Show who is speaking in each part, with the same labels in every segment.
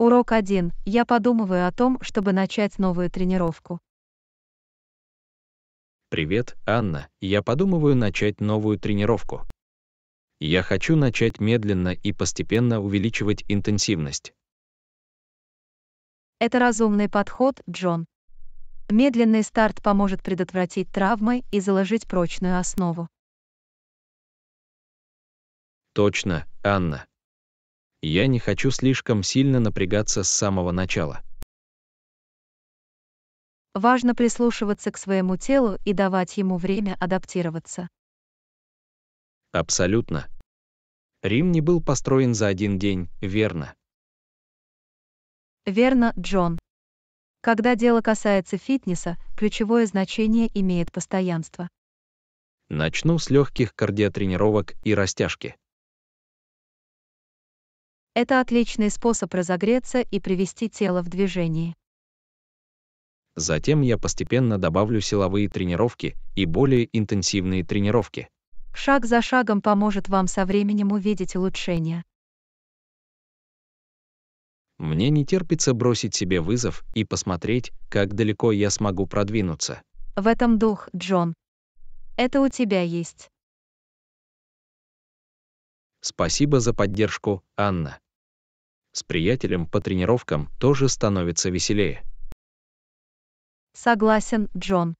Speaker 1: Урок 1. Я подумываю о том, чтобы начать новую тренировку.
Speaker 2: Привет, Анна. Я подумываю начать новую тренировку. Я хочу начать медленно и постепенно увеличивать интенсивность.
Speaker 1: Это разумный подход, Джон. Медленный старт поможет предотвратить травмы и заложить прочную основу.
Speaker 2: Точно, Анна я не хочу слишком сильно напрягаться с самого начала.
Speaker 1: Важно прислушиваться к своему телу и давать ему время адаптироваться.
Speaker 2: Абсолютно. Рим не был построен за один день, верно?
Speaker 1: Верно, Джон. Когда дело касается фитнеса, ключевое значение имеет постоянство.
Speaker 2: Начну с легких кардиотренировок и растяжки.
Speaker 1: Это отличный способ разогреться и привести тело в движение.
Speaker 2: Затем я постепенно добавлю силовые тренировки и более интенсивные тренировки.
Speaker 1: Шаг за шагом поможет вам со временем увидеть улучшения.
Speaker 2: Мне не терпится бросить себе вызов и посмотреть, как далеко я смогу продвинуться.
Speaker 1: В этом дух, Джон. Это у тебя есть.
Speaker 2: Спасибо за поддержку, Анна с приятелем по тренировкам тоже становится веселее.
Speaker 1: Согласен, Джон.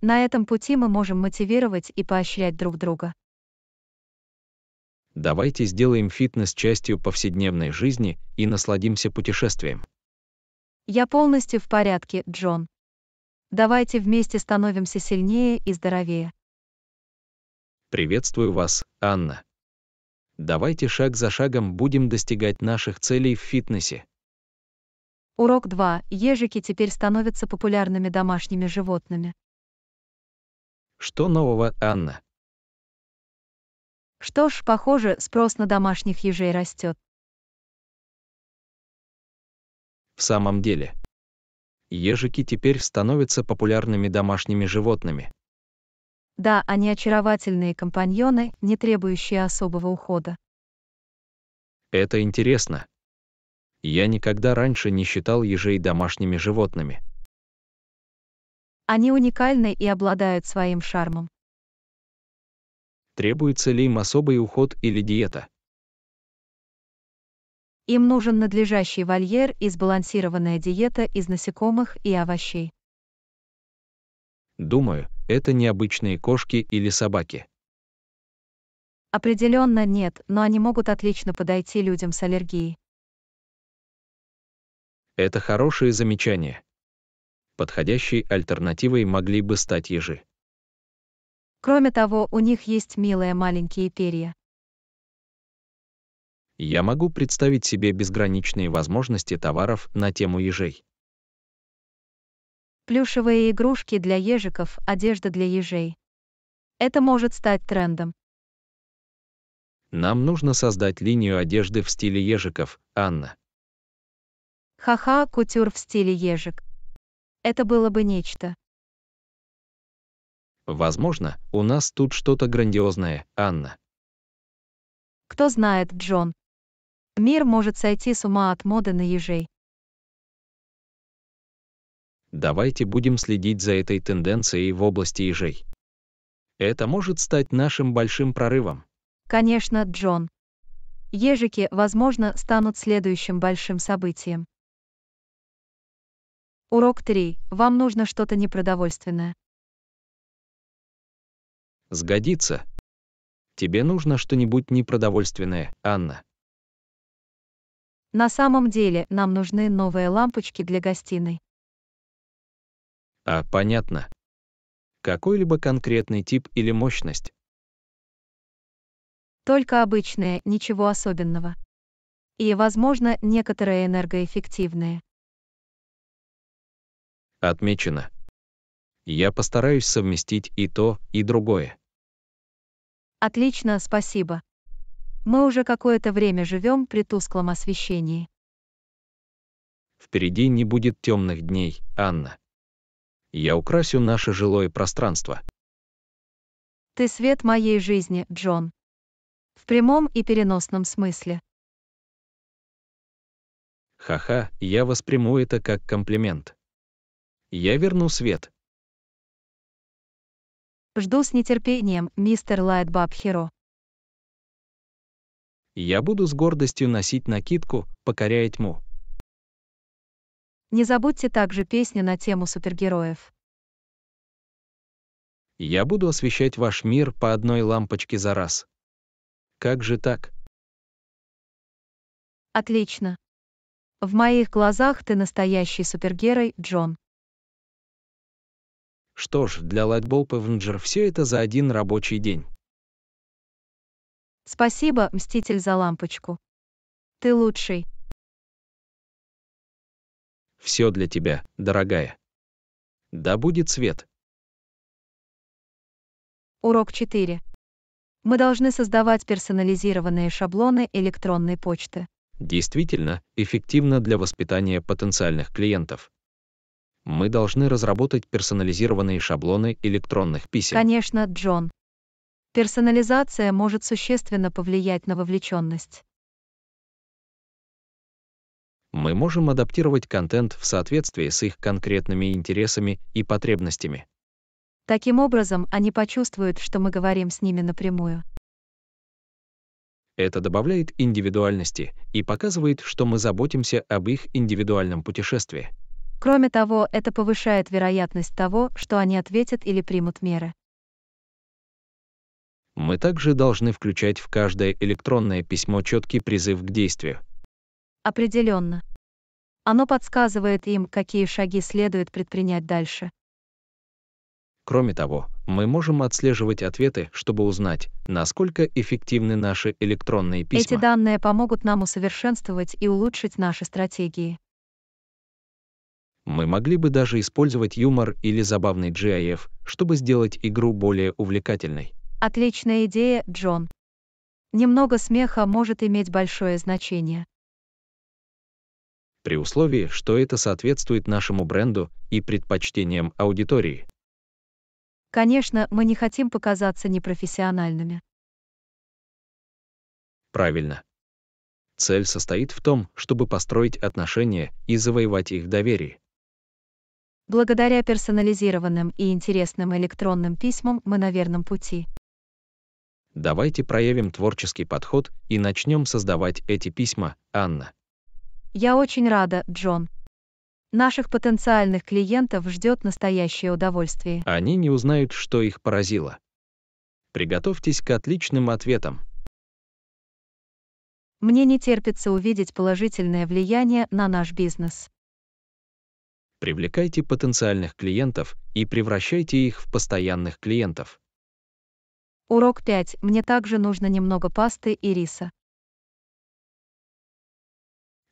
Speaker 1: На этом пути мы можем мотивировать и поощрять друг друга.
Speaker 2: Давайте сделаем фитнес частью повседневной жизни и насладимся путешествием.
Speaker 1: Я полностью в порядке, Джон. Давайте вместе становимся сильнее и здоровее.
Speaker 2: Приветствую вас, Анна. Давайте шаг за шагом будем достигать наших целей в фитнесе.
Speaker 1: Урок 2. Ежики теперь становятся популярными домашними животными.
Speaker 3: Что нового, Анна?
Speaker 1: Что ж, похоже, спрос на домашних ежей растет.
Speaker 2: В самом деле, ежики теперь становятся популярными домашними животными.
Speaker 1: Да, они очаровательные компаньоны, не требующие особого ухода.
Speaker 2: Это интересно. Я никогда раньше не считал ежей домашними животными.
Speaker 1: Они уникальны и обладают своим шармом.
Speaker 2: Требуется ли им особый уход или диета?
Speaker 1: Им нужен надлежащий вольер и сбалансированная диета из насекомых и овощей.
Speaker 2: Думаю, это необычные кошки или собаки.
Speaker 1: Определенно нет, но они могут отлично подойти людям с аллергией.
Speaker 2: Это хорошее замечание. Подходящей альтернативой могли бы стать ежи.
Speaker 1: Кроме того, у них есть милые маленькие перья.
Speaker 2: Я могу представить себе безграничные возможности товаров на тему ежей
Speaker 1: плюшевые игрушки для ежиков, одежда для ежей. Это может стать трендом.
Speaker 2: Нам нужно создать линию одежды в стиле ежиков, Анна.
Speaker 1: Ха-ха, кутюр в стиле ежик. Это было бы нечто.
Speaker 2: Возможно, у нас тут что-то грандиозное, Анна.
Speaker 1: Кто знает, Джон. Мир может сойти с ума от моды на ежей.
Speaker 2: Давайте будем следить за этой тенденцией в области ежей. Это может стать нашим большим прорывом.
Speaker 1: Конечно, Джон. Ежики, возможно, станут следующим большим событием. Урок 3. Вам нужно что-то непродовольственное.
Speaker 3: Сгодится. Тебе нужно что-нибудь непродовольственное, Анна.
Speaker 1: На самом деле, нам нужны новые лампочки для гостиной.
Speaker 2: А понятно. Какой-либо конкретный тип или мощность.
Speaker 1: Только обычное, ничего особенного. И, возможно, некоторое энергоэффективное.
Speaker 3: Отмечено.
Speaker 2: Я постараюсь совместить и то, и другое.
Speaker 1: Отлично, спасибо. Мы уже какое-то время живем при тусклом освещении.
Speaker 2: Впереди не будет темных дней, Анна. Я украсю
Speaker 3: наше жилое пространство.
Speaker 1: Ты свет моей жизни, Джон. В прямом и переносном смысле.
Speaker 2: Ха-ха, я восприму это как комплимент. Я верну свет.
Speaker 1: Жду с нетерпением, мистер Лайтбаб Хиро.
Speaker 2: Я буду с гордостью носить накидку, покоряя тьму.
Speaker 1: Не забудьте также песни на тему супергероев.
Speaker 2: Я буду освещать ваш мир по одной лампочке за раз.
Speaker 3: Как же так?
Speaker 1: Отлично. В моих глазах ты настоящий супергерой, Джон.
Speaker 2: Что ж, для Lightbulb Avenger все это за один рабочий день.
Speaker 1: Спасибо, Мститель, за лампочку. Ты лучший.
Speaker 3: Все для тебя, дорогая. Да будет свет.
Speaker 1: Урок 4. Мы должны создавать персонализированные шаблоны электронной почты.
Speaker 2: Действительно, эффективно для воспитания потенциальных клиентов мы должны разработать персонализированные шаблоны электронных писем.
Speaker 1: Конечно, Джон. Персонализация может существенно повлиять на вовлеченность
Speaker 2: мы можем адаптировать контент в соответствии с их конкретными интересами и потребностями.
Speaker 1: Таким образом, они почувствуют, что мы говорим с ними напрямую.
Speaker 2: Это добавляет индивидуальности и показывает, что мы заботимся об их индивидуальном путешествии.
Speaker 1: Кроме того, это повышает вероятность того, что они ответят или примут меры.
Speaker 2: Мы также должны включать в каждое электронное письмо четкий призыв к действию –
Speaker 1: Определенно. Оно подсказывает им, какие шаги следует предпринять дальше.
Speaker 2: Кроме того, мы можем отслеживать ответы, чтобы узнать, насколько эффективны наши электронные письма. Эти
Speaker 1: данные помогут нам усовершенствовать и улучшить наши стратегии.
Speaker 2: Мы могли бы даже использовать юмор или забавный GIF, чтобы сделать игру более увлекательной.
Speaker 1: Отличная идея, Джон. Немного смеха может иметь большое значение
Speaker 2: при условии, что это соответствует нашему бренду и предпочтениям аудитории.
Speaker 1: Конечно, мы не хотим показаться непрофессиональными.
Speaker 2: Правильно. Цель состоит в том, чтобы построить отношения и завоевать их доверие.
Speaker 1: Благодаря персонализированным и интересным электронным письмам мы на верном пути.
Speaker 2: Давайте проявим творческий подход и начнем создавать эти письма, Анна.
Speaker 1: Я очень рада, Джон. Наших потенциальных клиентов ждет настоящее удовольствие.
Speaker 2: Они не узнают, что их поразило. Приготовьтесь к отличным ответам.
Speaker 1: Мне не терпится увидеть положительное влияние на наш бизнес.
Speaker 2: Привлекайте потенциальных клиентов и превращайте их в постоянных клиентов.
Speaker 1: Урок 5. Мне также нужно немного пасты и риса.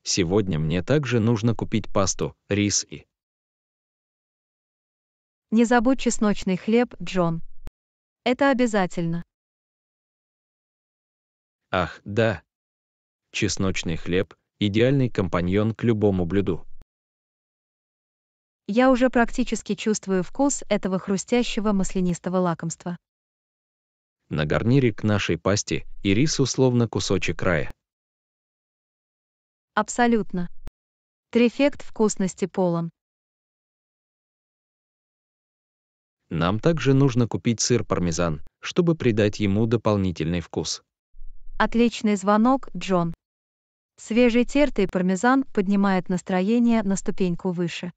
Speaker 3: Сегодня мне также нужно купить пасту, рис и...
Speaker 1: Не забудь чесночный хлеб, Джон. Это обязательно.
Speaker 2: Ах, да. Чесночный хлеб – идеальный компаньон к любому блюду.
Speaker 1: Я уже практически чувствую вкус этого хрустящего маслянистого лакомства.
Speaker 2: На гарнире к нашей пасте
Speaker 3: и рис условно кусочек рая.
Speaker 1: Абсолютно. Трефект вкусности полон.
Speaker 2: Нам также нужно купить сыр пармезан, чтобы придать ему дополнительный вкус.
Speaker 1: Отличный звонок, Джон. Свежий тертый пармезан поднимает настроение на ступеньку выше.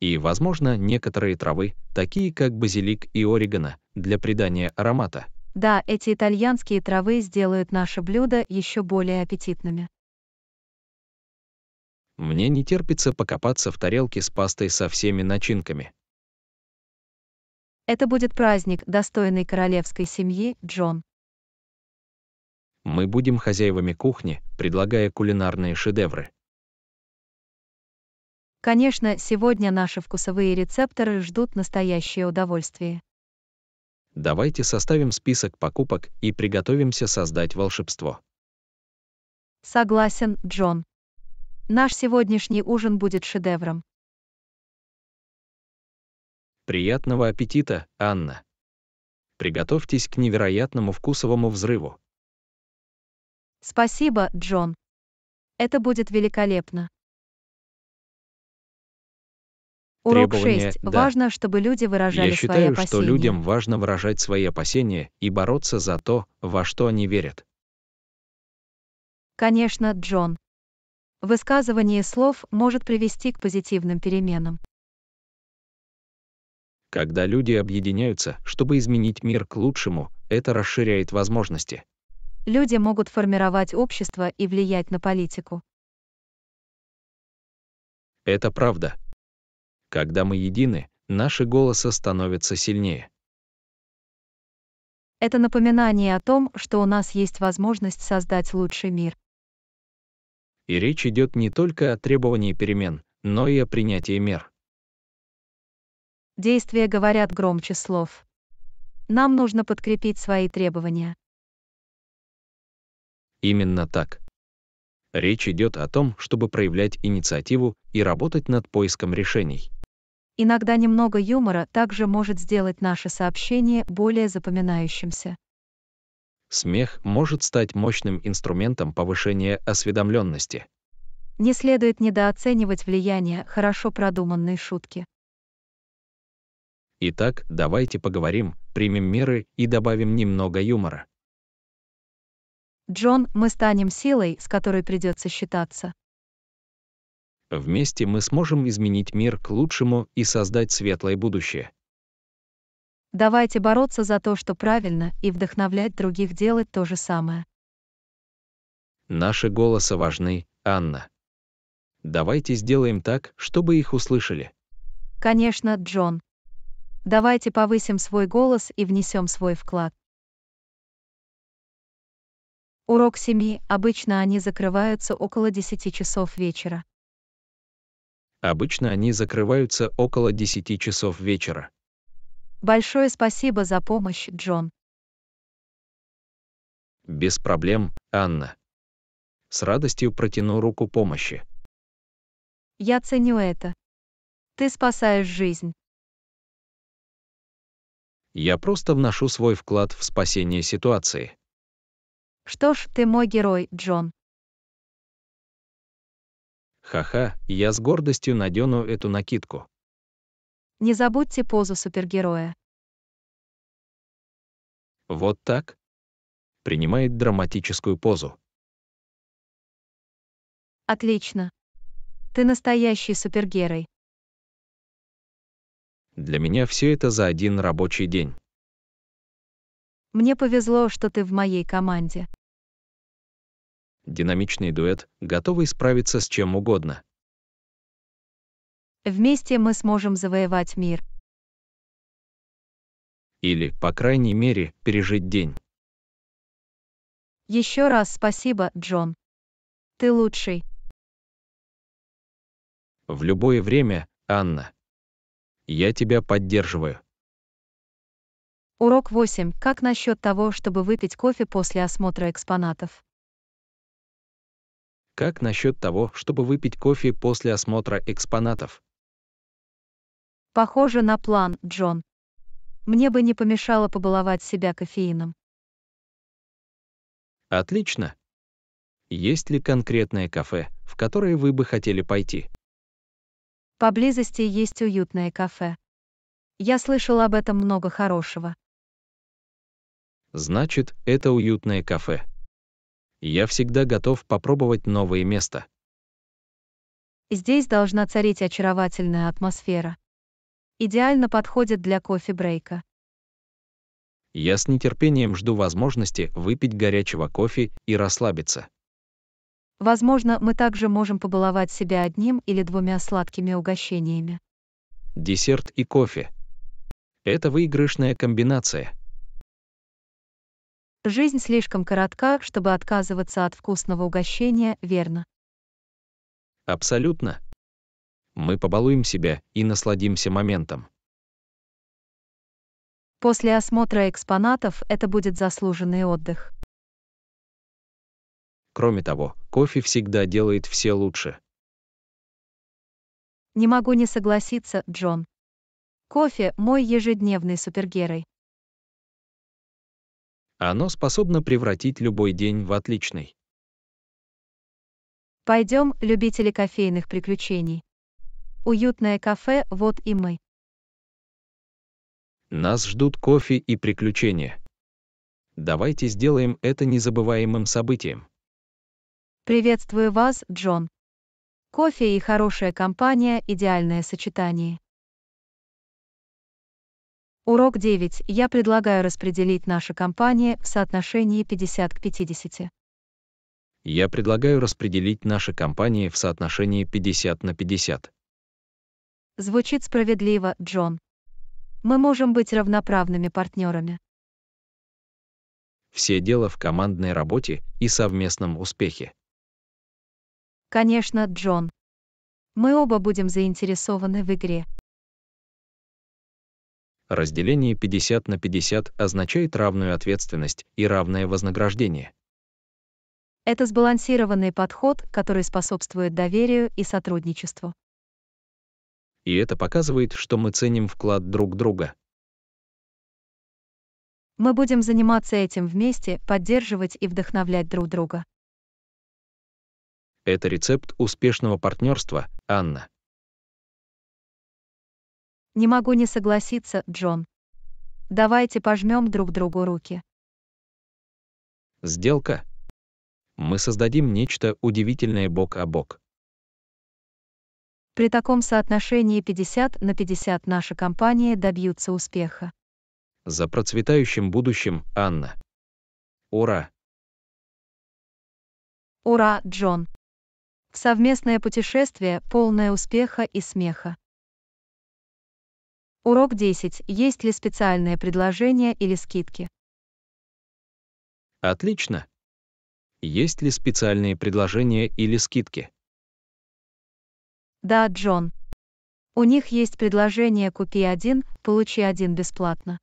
Speaker 2: И, возможно, некоторые травы, такие как базилик и орегано, для придания аромата.
Speaker 1: Да, эти итальянские травы сделают наше блюдо еще более аппетитными.
Speaker 2: Мне не терпится покопаться в тарелке с пастой со всеми начинками.
Speaker 1: Это будет праздник, достойный королевской семьи, Джон.
Speaker 2: Мы будем хозяевами кухни, предлагая кулинарные шедевры.
Speaker 1: Конечно, сегодня наши вкусовые рецепторы ждут настоящее удовольствие.
Speaker 2: Давайте составим список покупок и приготовимся
Speaker 3: создать волшебство.
Speaker 1: Согласен, Джон. Наш сегодняшний ужин будет шедевром.
Speaker 3: Приятного
Speaker 2: аппетита, Анна. Приготовьтесь к невероятному вкусовому взрыву.
Speaker 1: Спасибо, Джон. Это будет великолепно. Урок 6. Да. Важно, чтобы люди выражали Я считаю, свои опасения. что людям
Speaker 2: важно выражать свои опасения и бороться за то, во что они
Speaker 3: верят.
Speaker 1: Конечно, Джон. Высказывание слов может привести к позитивным переменам.
Speaker 2: Когда люди объединяются, чтобы изменить мир к лучшему, это расширяет возможности.
Speaker 1: Люди могут формировать общество и влиять на политику.
Speaker 2: Это правда. Когда мы едины, наши голоса становятся сильнее.
Speaker 1: Это напоминание о том, что у нас есть возможность создать лучший мир.
Speaker 2: И речь идет не только о требовании перемен, но и о принятии мер.
Speaker 1: Действия говорят громче слов. Нам нужно подкрепить свои требования.
Speaker 2: Именно так. Речь идет о том, чтобы проявлять инициативу и работать над поиском решений.
Speaker 1: Иногда немного юмора также может сделать наше сообщение более запоминающимся.
Speaker 2: Смех может стать мощным инструментом повышения осведомленности.
Speaker 1: Не следует недооценивать влияние хорошо продуманной шутки.
Speaker 2: Итак, давайте поговорим, примем меры и добавим немного юмора.
Speaker 1: Джон, мы станем силой, с которой придется считаться.
Speaker 2: Вместе мы сможем изменить мир к лучшему и создать светлое будущее.
Speaker 1: Давайте бороться за то, что правильно, и вдохновлять других делать то же самое.
Speaker 2: Наши голоса важны, Анна. Давайте сделаем так, чтобы их услышали.
Speaker 1: Конечно, Джон. Давайте повысим свой голос и внесем свой вклад. Урок семьи, обычно они закрываются около 10 часов вечера.
Speaker 2: Обычно они закрываются около 10 часов вечера.
Speaker 1: Большое спасибо за помощь, Джон.
Speaker 2: Без проблем, Анна. С радостью протяну руку помощи.
Speaker 1: Я ценю это. Ты спасаешь жизнь.
Speaker 3: Я просто вношу свой вклад в спасение ситуации.
Speaker 1: Что ж, ты мой герой, Джон.
Speaker 2: Ха-ха, я с гордостью надену эту накидку.
Speaker 1: Не забудьте позу супергероя.
Speaker 3: Вот так? Принимает драматическую позу.
Speaker 1: Отлично. Ты настоящий супергерой.
Speaker 3: Для меня все
Speaker 2: это за один рабочий день.
Speaker 1: Мне повезло, что ты в моей команде.
Speaker 2: Динамичный дуэт, готовый справиться с чем угодно.
Speaker 1: Вместе мы сможем завоевать мир.
Speaker 3: Или, по крайней мере, пережить день.
Speaker 1: Еще раз спасибо, Джон. Ты лучший.
Speaker 2: В любое время, Анна. Я тебя поддерживаю.
Speaker 1: Урок 8. Как насчет того, чтобы выпить кофе после осмотра экспонатов?
Speaker 2: Как насчет того, чтобы выпить кофе после осмотра экспонатов?
Speaker 1: Похоже на план, Джон. Мне бы не помешало побаловать себя кофеином.
Speaker 2: Отлично. Есть ли конкретное кафе, в которое вы бы хотели пойти?
Speaker 1: Поблизости есть уютное кафе. Я слышал об этом много хорошего.
Speaker 2: Значит, это уютное кафе. Я всегда готов попробовать новые места.
Speaker 1: Здесь должна царить очаровательная атмосфера идеально подходит для кофе-брейка.
Speaker 2: Я с нетерпением жду возможности выпить горячего кофе и расслабиться.
Speaker 1: Возможно, мы также можем побаловать себя одним или двумя сладкими угощениями.
Speaker 2: Десерт и кофе. Это выигрышная комбинация.
Speaker 1: Жизнь слишком коротка, чтобы отказываться от вкусного угощения, верно?
Speaker 2: Абсолютно мы побалуем себя и насладимся моментом.
Speaker 1: После осмотра экспонатов это будет заслуженный отдых.
Speaker 2: Кроме того, кофе всегда делает все лучше.
Speaker 1: Не могу не согласиться, Джон. Кофе – мой ежедневный супергерой.
Speaker 2: Оно способно превратить любой день в отличный.
Speaker 1: Пойдем, любители кофейных приключений. Уютное кафе «Вот и мы».
Speaker 2: Нас ждут кофе и приключения. Давайте сделаем это незабываемым событием.
Speaker 1: Приветствую вас, Джон. Кофе и хорошая компания – идеальное сочетание. Урок 9. Я предлагаю распределить наши компании в соотношении 50 к 50.
Speaker 2: Я предлагаю распределить наши компании в соотношении 50 на 50.
Speaker 1: Звучит справедливо, Джон. Мы можем быть равноправными партнерами.
Speaker 2: Все дело в командной работе и совместном успехе.
Speaker 1: Конечно, Джон. Мы оба будем заинтересованы в игре.
Speaker 2: Разделение 50 на 50 означает равную ответственность и равное вознаграждение.
Speaker 1: Это сбалансированный подход, который способствует доверию и сотрудничеству
Speaker 2: и это показывает, что мы ценим вклад друг друга.
Speaker 1: Мы будем заниматься этим вместе, поддерживать и вдохновлять друг друга.
Speaker 3: Это рецепт успешного партнерства, Анна.
Speaker 1: Не могу не согласиться, Джон. Давайте пожмем друг другу руки.
Speaker 2: Сделка. Мы создадим нечто удивительное бок о бок.
Speaker 1: При таком соотношении 50 на 50 наша компания добьется успеха.
Speaker 2: За процветающим будущим, Анна. Ура!
Speaker 1: Ура, Джон! В совместное путешествие, полное успеха и смеха. Урок 10. Есть ли специальное предложение или скидки?
Speaker 3: Отлично.
Speaker 2: Есть ли специальные предложения или скидки?
Speaker 1: Да, Джон. У них есть предложение «Купи один, получи один бесплатно».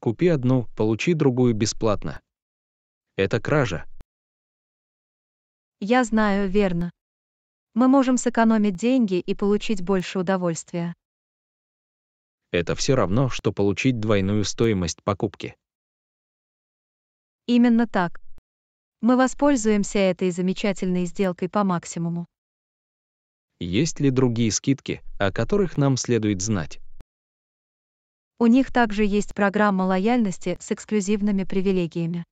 Speaker 2: Купи одну, получи другую бесплатно. Это кража.
Speaker 1: Я знаю, верно. Мы можем сэкономить деньги и получить больше удовольствия.
Speaker 2: Это все равно, что получить двойную стоимость покупки.
Speaker 1: Именно так. Мы воспользуемся этой замечательной сделкой по максимуму.
Speaker 2: Есть ли другие скидки, о которых нам следует знать?
Speaker 1: У них также есть программа лояльности с эксклюзивными привилегиями.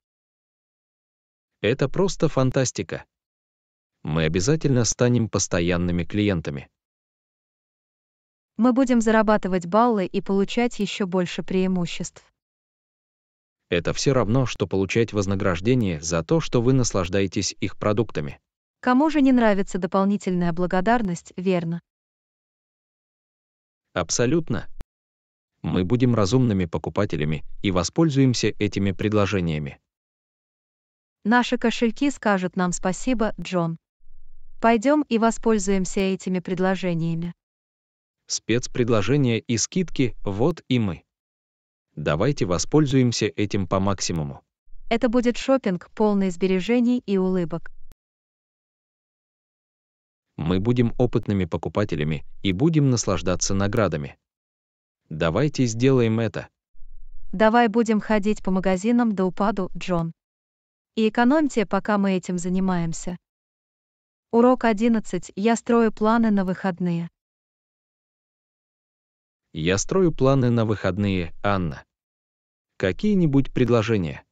Speaker 2: Это просто фантастика. Мы обязательно станем постоянными клиентами.
Speaker 1: Мы будем зарабатывать баллы и получать еще больше преимуществ.
Speaker 2: Это все равно, что получать вознаграждение за то, что вы наслаждаетесь их продуктами.
Speaker 1: Кому же не нравится дополнительная благодарность, верно?
Speaker 2: Абсолютно. Мы будем разумными покупателями и воспользуемся этими предложениями.
Speaker 1: Наши кошельки скажут нам спасибо, Джон. Пойдем и воспользуемся этими предложениями.
Speaker 2: Спецпредложения и скидки, вот и мы. Давайте воспользуемся этим по максимуму.
Speaker 1: Это будет шопинг, полный сбережений и улыбок
Speaker 2: мы будем опытными покупателями и будем наслаждаться наградами. Давайте сделаем это.
Speaker 1: Давай будем ходить по магазинам до упаду, Джон. И экономьте, пока мы этим занимаемся. Урок 11. Я строю планы на выходные.
Speaker 2: Я строю планы на выходные, Анна. Какие-нибудь предложения?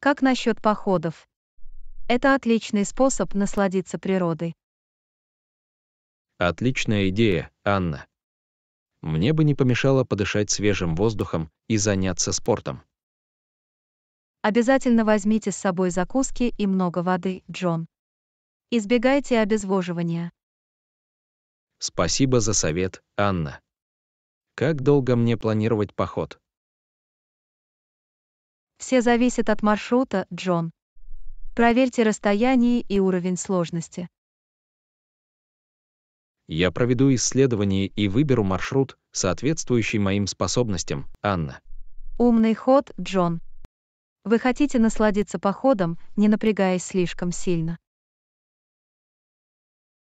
Speaker 1: Как насчет походов? Это отличный способ насладиться природой.
Speaker 2: Отличная идея, Анна. Мне бы не помешало подышать свежим воздухом и заняться спортом.
Speaker 1: Обязательно возьмите с собой закуски и много воды, Джон. Избегайте обезвоживания.
Speaker 2: Спасибо за совет, Анна. Как долго мне планировать поход?
Speaker 1: Все зависит от маршрута, Джон. Проверьте расстояние и уровень сложности.
Speaker 2: Я проведу исследование и выберу маршрут, соответствующий моим способностям, Анна.
Speaker 1: Умный ход, Джон. Вы хотите насладиться походом, не напрягаясь слишком сильно.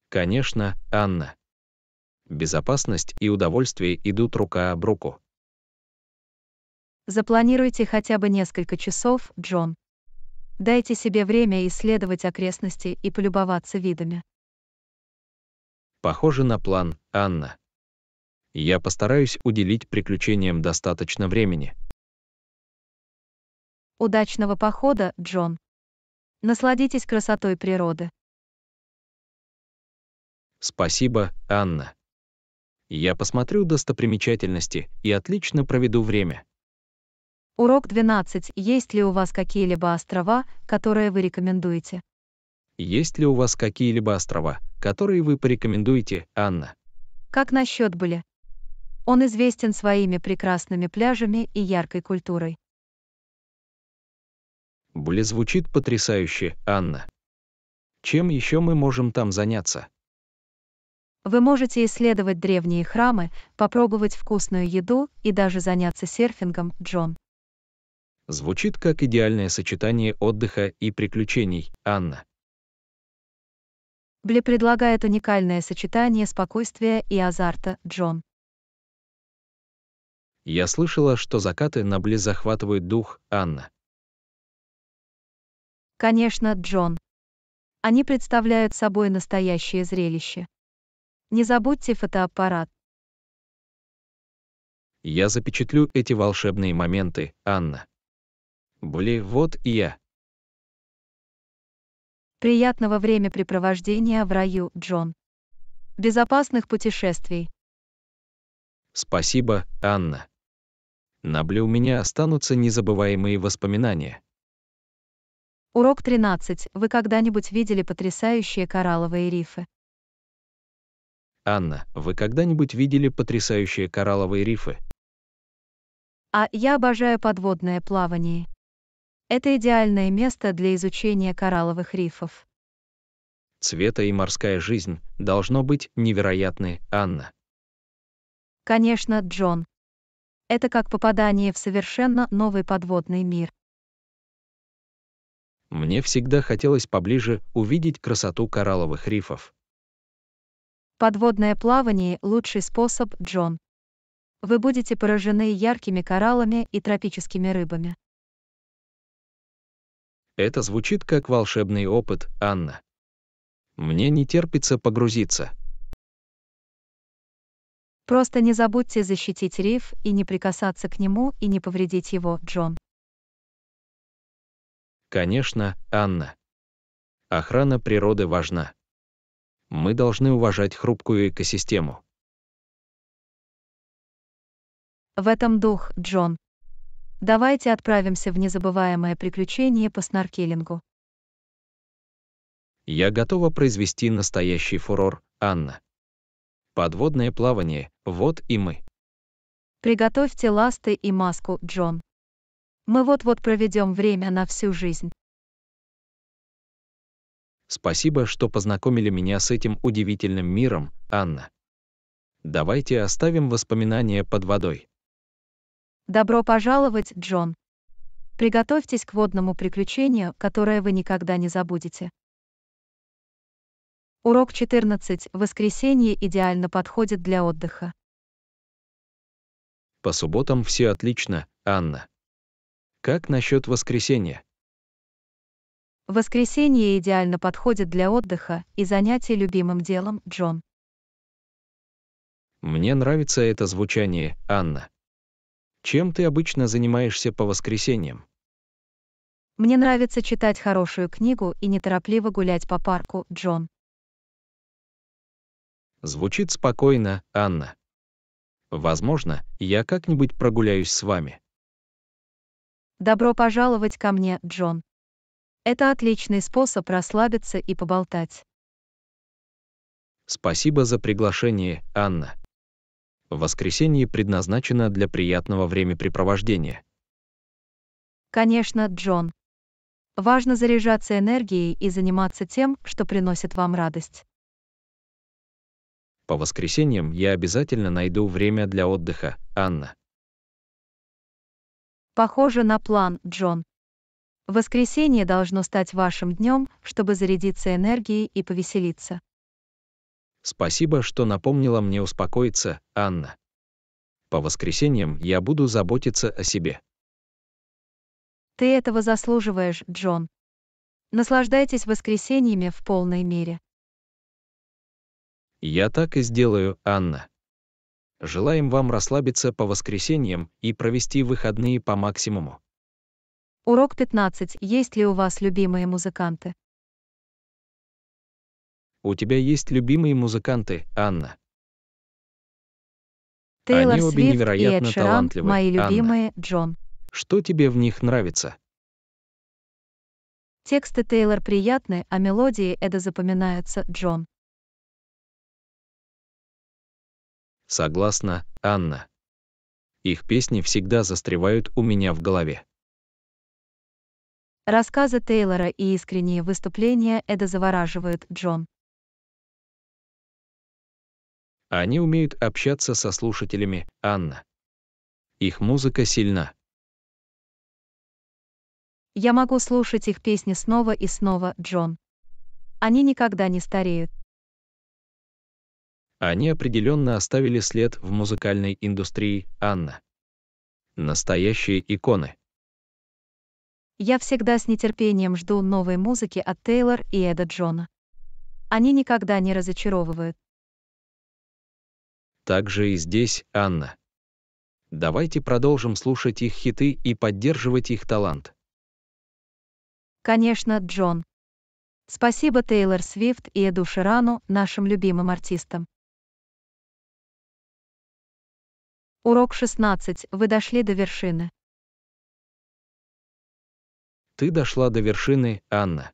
Speaker 2: Конечно, Анна. Безопасность и удовольствие идут рука об руку.
Speaker 1: Запланируйте хотя бы несколько часов, Джон. Дайте себе время исследовать окрестности и полюбоваться видами.
Speaker 2: Похоже на план, Анна. Я постараюсь уделить приключениям достаточно времени.
Speaker 1: Удачного похода, Джон. Насладитесь красотой природы.
Speaker 2: Спасибо, Анна. Я посмотрю достопримечательности и отлично проведу время.
Speaker 1: Урок 12. Есть ли у вас какие-либо острова, которые вы рекомендуете?
Speaker 2: Есть ли у вас какие-либо острова, которые вы порекомендуете, Анна?
Speaker 1: Как насчет были? Он известен своими прекрасными пляжами и яркой культурой.
Speaker 2: Були звучит потрясающе, Анна. Чем еще мы можем там заняться?
Speaker 1: Вы можете исследовать древние храмы, попробовать вкусную еду и даже заняться серфингом, Джон.
Speaker 2: Звучит как идеальное сочетание отдыха и приключений, Анна.
Speaker 1: Бле предлагает уникальное сочетание спокойствия и азарта, Джон.
Speaker 2: Я слышала, что закаты на Бле захватывают дух, Анна.
Speaker 1: Конечно, Джон. Они представляют собой настоящее зрелище. Не забудьте фотоаппарат.
Speaker 2: Я запечатлю эти волшебные моменты, Анна были «Вот
Speaker 3: и я».
Speaker 1: Приятного времяпрепровождения в раю, Джон. Безопасных путешествий.
Speaker 3: Спасибо,
Speaker 2: Анна. На Блю у меня останутся незабываемые воспоминания.
Speaker 1: Урок 13. Вы когда-нибудь видели потрясающие коралловые рифы?
Speaker 2: Анна, вы когда-нибудь видели потрясающие коралловые рифы?
Speaker 1: А я обожаю подводное плавание. Это идеальное место для изучения коралловых рифов.
Speaker 2: Цвета и морская жизнь должно быть невероятны, Анна.
Speaker 1: Конечно, Джон. Это как попадание в совершенно новый подводный мир.
Speaker 2: Мне всегда хотелось поближе увидеть красоту коралловых рифов.
Speaker 1: Подводное плавание – лучший способ, Джон. Вы будете поражены яркими кораллами и тропическими рыбами.
Speaker 2: Это звучит как волшебный опыт, Анна. Мне не терпится погрузиться.
Speaker 1: Просто не забудьте защитить риф и не прикасаться к нему и не повредить его, Джон.
Speaker 2: Конечно, Анна. Охрана природы важна. Мы должны уважать хрупкую экосистему.
Speaker 1: В этом дух, Джон. Давайте отправимся в незабываемое приключение по снаркелингу.
Speaker 2: Я готова произвести настоящий фурор, Анна. Подводное плавание, вот и мы.
Speaker 1: Приготовьте ласты и маску, Джон. Мы вот-вот проведем время на всю жизнь.
Speaker 2: Спасибо, что познакомили меня с этим удивительным миром, Анна. Давайте оставим воспоминания под
Speaker 1: водой. Добро пожаловать, Джон. Приготовьтесь к водному приключению, которое вы никогда не забудете. Урок 14. Воскресенье идеально подходит для отдыха.
Speaker 2: По субботам все отлично, Анна. Как насчет воскресенья?
Speaker 1: Воскресенье идеально подходит для отдыха и занятий любимым делом, Джон.
Speaker 2: Мне нравится это звучание, Анна. Чем ты обычно занимаешься по воскресеньям?
Speaker 1: Мне нравится читать хорошую книгу и неторопливо гулять по парку, Джон.
Speaker 2: Звучит спокойно, Анна. Возможно, я как-нибудь прогуляюсь с вами.
Speaker 1: Добро пожаловать ко мне, Джон. Это отличный способ расслабиться и поболтать.
Speaker 2: Спасибо за приглашение, Анна воскресенье предназначено для приятного времяпрепровождения.
Speaker 1: Конечно, Джон. Важно заряжаться энергией и заниматься тем, что приносит вам радость.
Speaker 2: По воскресеньям я обязательно найду время для отдыха,
Speaker 1: Анна. Похоже на план, Джон. Воскресенье должно стать вашим днем, чтобы зарядиться энергией и повеселиться.
Speaker 2: Спасибо, что напомнила мне успокоиться, Анна. По воскресеньям я буду заботиться о себе.
Speaker 1: Ты этого заслуживаешь, Джон. Наслаждайтесь воскресеньями в полной мере.
Speaker 2: Я так и сделаю, Анна. Желаем вам расслабиться по воскресеньям и провести выходные по максимуму.
Speaker 1: Урок 15. Есть ли у вас любимые музыканты?
Speaker 2: у тебя есть любимые музыканты, Анна.
Speaker 1: Тейлор Они обе Свифт невероятно и талантливы. мои любимые, Анна. Джон.
Speaker 2: Что тебе в них нравится?
Speaker 1: Тексты Тейлор приятны, а мелодии Эда запоминаются, Джон.
Speaker 3: Согласна, Анна. Их песни всегда застревают у меня в голове.
Speaker 1: Рассказы Тейлора и искренние выступления Эда завораживают Джон.
Speaker 3: Они умеют общаться со слушателями, Анна. Их музыка сильна.
Speaker 1: Я могу слушать их песни снова и снова, Джон. Они никогда не стареют.
Speaker 2: Они определенно оставили след в музыкальной индустрии, Анна. Настоящие иконы.
Speaker 1: Я всегда с нетерпением жду новой музыки от Тейлор и Эда Джона. Они никогда не разочаровывают.
Speaker 2: Также и здесь, Анна. Давайте продолжим слушать их хиты и поддерживать их талант.
Speaker 1: Конечно, Джон. Спасибо Тейлор Свифт и Эду Ширану, нашим любимым артистам. Урок 16. Вы дошли до вершины.
Speaker 3: Ты дошла до вершины, Анна.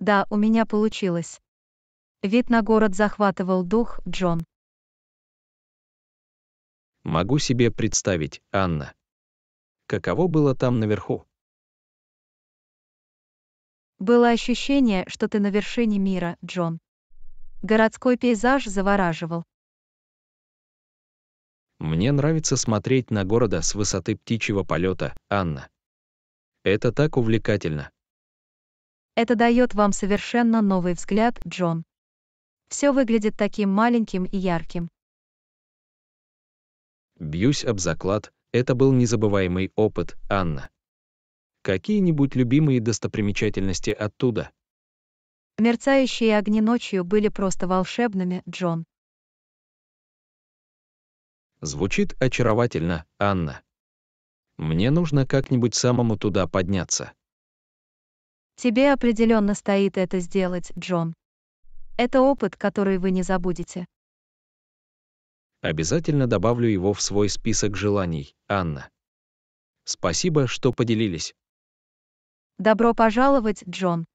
Speaker 1: Да, у меня получилось. Вид на город захватывал дух, Джон.
Speaker 2: Могу себе представить, Анна. Каково было там наверху?
Speaker 1: Было ощущение, что ты на вершине мира, Джон. Городской пейзаж завораживал.
Speaker 2: Мне нравится смотреть на города с высоты птичьего полета, Анна. Это так увлекательно.
Speaker 1: Это дает вам совершенно новый взгляд, Джон все выглядит таким маленьким и ярким.
Speaker 2: Бьюсь об заклад, это был незабываемый опыт, Анна. Какие-нибудь любимые достопримечательности оттуда?
Speaker 1: Мерцающие огни ночью были просто волшебными, Джон.
Speaker 2: Звучит очаровательно, Анна. Мне нужно как-нибудь самому туда подняться.
Speaker 1: Тебе определенно стоит это сделать, Джон. Это опыт, который вы не забудете.
Speaker 2: Обязательно добавлю его в свой список желаний, Анна. Спасибо, что поделились.
Speaker 1: Добро пожаловать, Джон.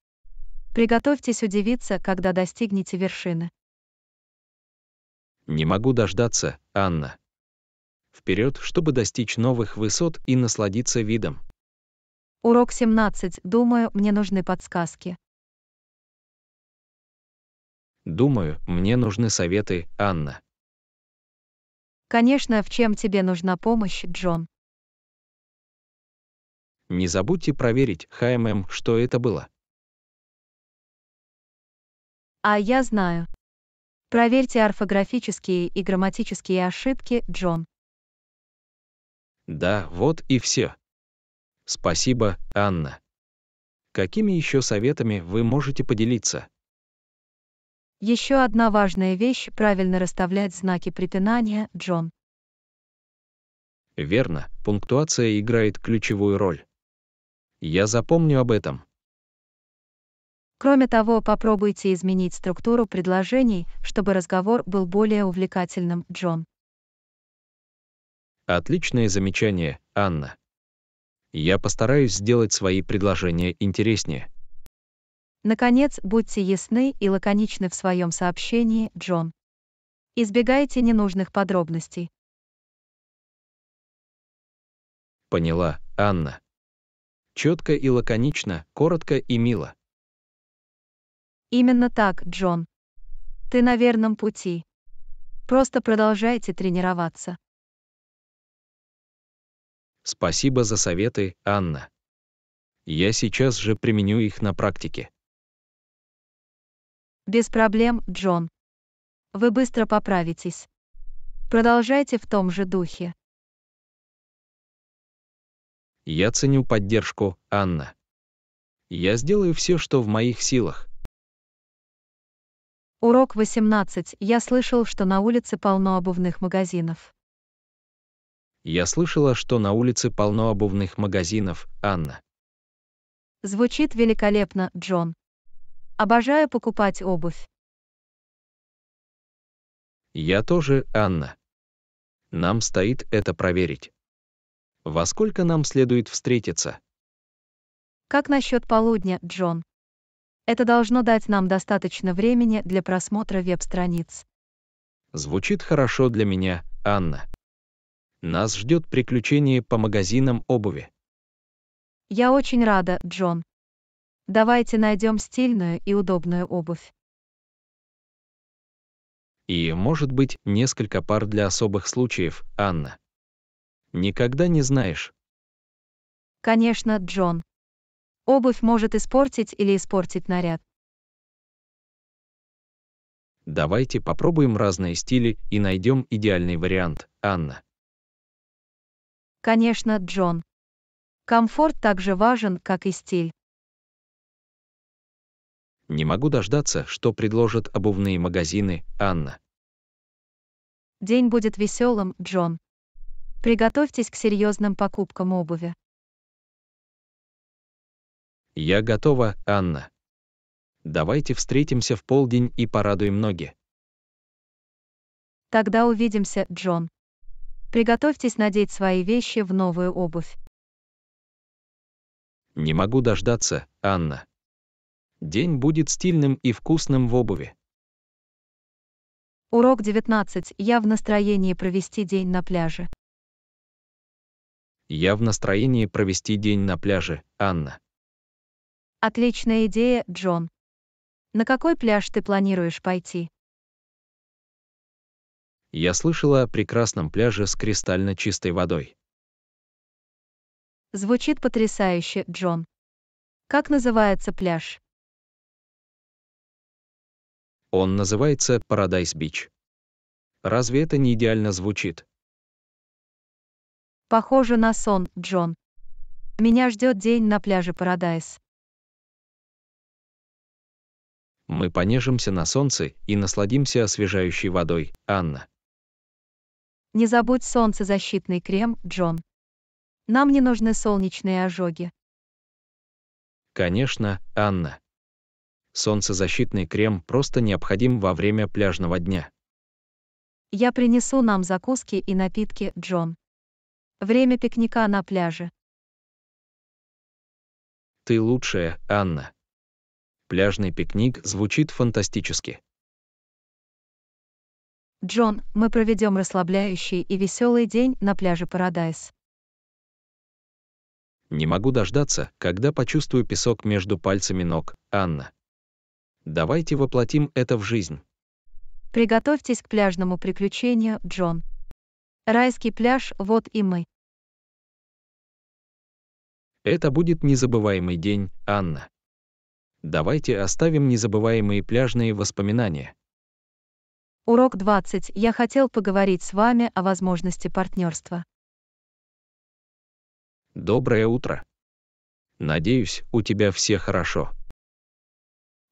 Speaker 1: Приготовьтесь удивиться, когда достигнете вершины.
Speaker 2: Не могу дождаться, Анна. Вперед, чтобы достичь новых высот и насладиться видом.
Speaker 1: Урок 17. Думаю, мне нужны подсказки.
Speaker 3: Думаю, мне нужны советы, Анна.
Speaker 1: Конечно, в чем тебе нужна помощь, Джон?
Speaker 2: Не забудьте проверить, ХММ, что это было.
Speaker 1: А я знаю. Проверьте орфографические и грамматические ошибки, Джон.
Speaker 2: Да, вот и все. Спасибо, Анна. Какими еще советами вы можете поделиться?
Speaker 1: Еще одна важная вещь – правильно расставлять знаки препинания, Джон.
Speaker 2: Верно, пунктуация играет ключевую роль. Я запомню об этом.
Speaker 1: Кроме того, попробуйте изменить структуру предложений, чтобы разговор был более увлекательным, Джон.
Speaker 2: Отличное замечание, Анна. Я постараюсь сделать свои предложения интереснее.
Speaker 1: Наконец, будьте ясны и лаконичны в своем сообщении, Джон. Избегайте ненужных подробностей.
Speaker 3: Поняла, Анна. Четко и лаконично, коротко и мило.
Speaker 1: Именно так, Джон. Ты на верном пути. Просто продолжайте тренироваться.
Speaker 2: Спасибо за советы, Анна. Я сейчас же применю их на практике.
Speaker 1: Без проблем, Джон. Вы быстро поправитесь. Продолжайте в том же духе.
Speaker 3: Я
Speaker 2: ценю поддержку, Анна. Я сделаю все, что в моих силах.
Speaker 1: Урок 18. Я слышал, что на улице полно обувных магазинов.
Speaker 2: Я слышала, что на улице полно обувных магазинов, Анна.
Speaker 1: Звучит великолепно, Джон. Обожаю покупать обувь.
Speaker 2: Я тоже, Анна. Нам стоит это проверить. Во сколько нам следует встретиться?
Speaker 1: Как насчет полудня, Джон? Это должно дать нам достаточно времени для просмотра веб-страниц.
Speaker 2: Звучит хорошо для меня, Анна. Нас ждет приключение по магазинам обуви.
Speaker 1: Я очень рада, Джон. Давайте найдем стильную и удобную обувь.
Speaker 2: И, может быть, несколько пар для особых случаев, Анна. Никогда не знаешь.
Speaker 1: Конечно, Джон. Обувь может испортить или испортить наряд.
Speaker 2: Давайте попробуем разные стили и найдем идеальный
Speaker 3: вариант, Анна.
Speaker 1: Конечно, Джон. Комфорт так же важен, как и стиль.
Speaker 3: Не могу
Speaker 2: дождаться, что предложат обувные магазины, Анна.
Speaker 1: День будет веселым, Джон. Приготовьтесь к серьезным покупкам обуви.
Speaker 2: Я готова, Анна. Давайте встретимся в полдень и порадуем ноги.
Speaker 1: Тогда увидимся, Джон. Приготовьтесь надеть свои вещи в новую обувь.
Speaker 2: Не могу дождаться, Анна. День будет стильным и вкусным в обуви.
Speaker 1: Урок 19. Я в настроении провести день на пляже.
Speaker 2: Я в настроении провести день на пляже, Анна.
Speaker 1: Отличная идея, Джон. На какой пляж ты планируешь пойти?
Speaker 2: Я слышала о прекрасном пляже с кристально чистой водой.
Speaker 1: Звучит потрясающе, Джон. Как называется пляж?
Speaker 2: Он называется Paradise Beach. Разве это не идеально
Speaker 3: звучит?
Speaker 1: Похоже на сон, Джон. Меня ждет день на пляже Парадайз.
Speaker 2: Мы понежимся на солнце и насладимся освежающей водой, Анна.
Speaker 1: Не забудь солнцезащитный крем, Джон. Нам не нужны солнечные ожоги.
Speaker 2: Конечно, Анна солнцезащитный крем просто необходим во время пляжного дня.
Speaker 1: Я принесу нам закуски и напитки, Джон. Время пикника на пляже.
Speaker 3: Ты лучшая, Анна. Пляжный пикник звучит фантастически.
Speaker 1: Джон, мы проведем расслабляющий и веселый день на пляже Парадайз.
Speaker 2: Не могу дождаться, когда почувствую песок между пальцами ног, Анна. Давайте воплотим это в жизнь.
Speaker 1: Приготовьтесь к пляжному приключению, Джон. Райский пляж, вот и мы.
Speaker 2: Это будет незабываемый день, Анна. Давайте оставим незабываемые пляжные воспоминания.
Speaker 1: Урок 20. Я хотел поговорить с вами о возможности партнерства.
Speaker 2: Доброе утро. Надеюсь, у тебя все хорошо.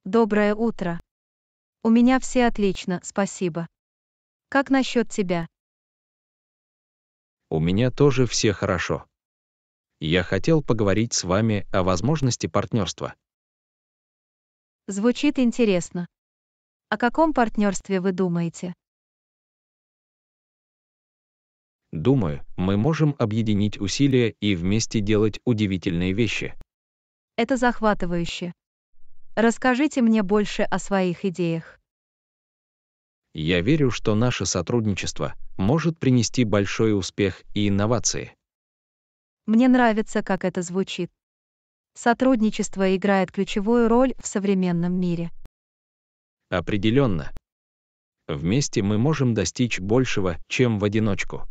Speaker 1: Доброе утро. У меня все отлично, спасибо. Как насчет тебя?
Speaker 2: У меня тоже все хорошо. Я хотел поговорить с вами о возможности партнерства.
Speaker 1: Звучит интересно. О каком партнерстве вы думаете?
Speaker 2: Думаю, мы можем объединить усилия и вместе делать удивительные вещи.
Speaker 1: Это захватывающе. Расскажите мне больше о своих идеях.
Speaker 2: Я верю, что наше сотрудничество может принести большой успех и инновации.
Speaker 1: Мне нравится, как это звучит. Сотрудничество играет ключевую роль в современном мире.
Speaker 2: Определенно. Вместе мы можем достичь большего, чем в одиночку.